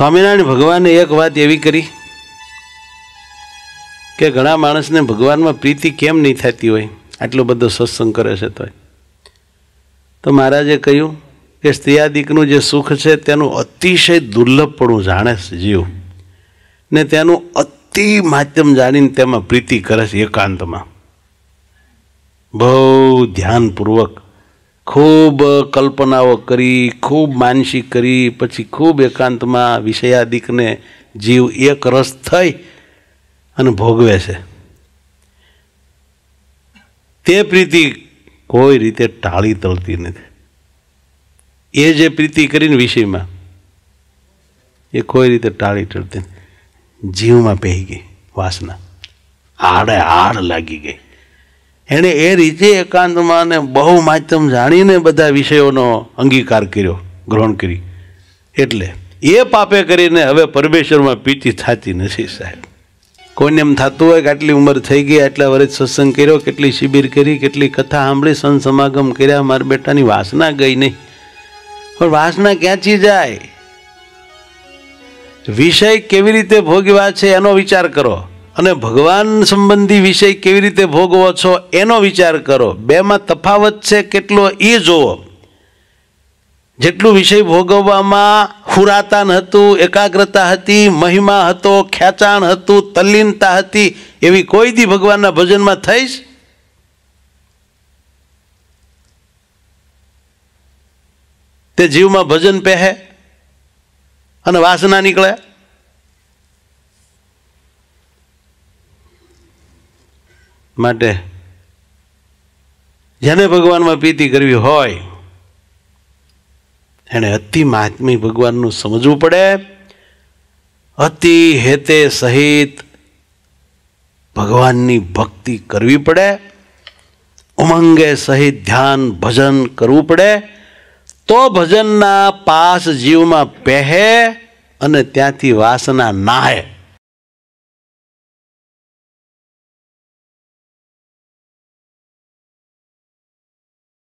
સ્વામિનારાયણ ભગવાને એક વાત એવી કરી કે ઘણા માણસને ભગવાનમાં પ્રીતિ કેમ નહીં થતી હોય આટલો બધો સત્સંગ કરે છે તોય તો મહારાજે કહ્યું કે સ્ત્રીયાદિકનું જે સુખ છે તેનું અતિશય દુર્લભપણું જાણે છે જીવ ને તેનું અતિ માધ્યમ જાણીને તેમાં પ્રીતિ કરે છે એકાંતમાં બહુ ધ્યાનપૂર્વક ખૂબ કલ્પનાઓ કરી ખૂબ માનસિક કરી પછી ખૂબ એકાંતમાં વિષયાદિકને જીવ એક રસ થઈ અને ભોગવે છે તે પ્રીતિ કોઈ રીતે ટાળી તળતી નથી એ જે પ્રીતિ કરીને વિષયમાં એ કોઈ રીતે ટાળી ટળતી જીવમાં પહેરી ગઈ વાસના આડે આડ લાગી ગઈ એણે એ રીતે એકાંતમાં અને બહુ માધ્યમ જાણીને બધા વિષયોનો અંગીકાર કર્યો ગ્રહણ કરી એટલે એ પાપે કરીને હવે પરમેશ્વરમાં પીતી થતી નથી સાહેબ કોઈને એમ થતું હોય કે આટલી ઉંમર થઈ ગઈ આટલા વર્ષ સત્સંગ કર્યો કેટલી શિબિર કરી કેટલી કથા સાંભળી સંત સમાગમ કર્યા મારા બેટાની વાસના ગઈ નહીં પણ વાસના ક્યાંચી જાય વિષય કેવી રીતે ભોગવા છે એનો વિચાર કરો અને ભગવાન સંબંધી વિષય કેવી રીતે ભોગવો છો એનો વિચાર કરો બેમાં તફાવત છે કેટલો એ જુઓ જેટલું વિષય ભોગવવામાં હુરાતાન હતું એકાગ્રતા હતી મહિમા હતો ખેંચાણ હતું તલ્લીનતા હતી એવી કોઈ દી ભગવાનના ભજનમાં થઈશ તે જીવમાં ભજન પહે અને વાસના નીકળે માટે જેને ભગવાનમાં પ્રીતિ કરવી હોય એને અતિ મહાત્મી ભગવાનનું સમજવું પડે અતિ હેતે સહિત ભગવાનની ભક્તિ કરવી પડે ઉમંગે સહિત ધ્યાન ભજન કરવું પડે તો ભજનના પાસ જીવમાં પહે અને ત્યાંથી વાસના નાહે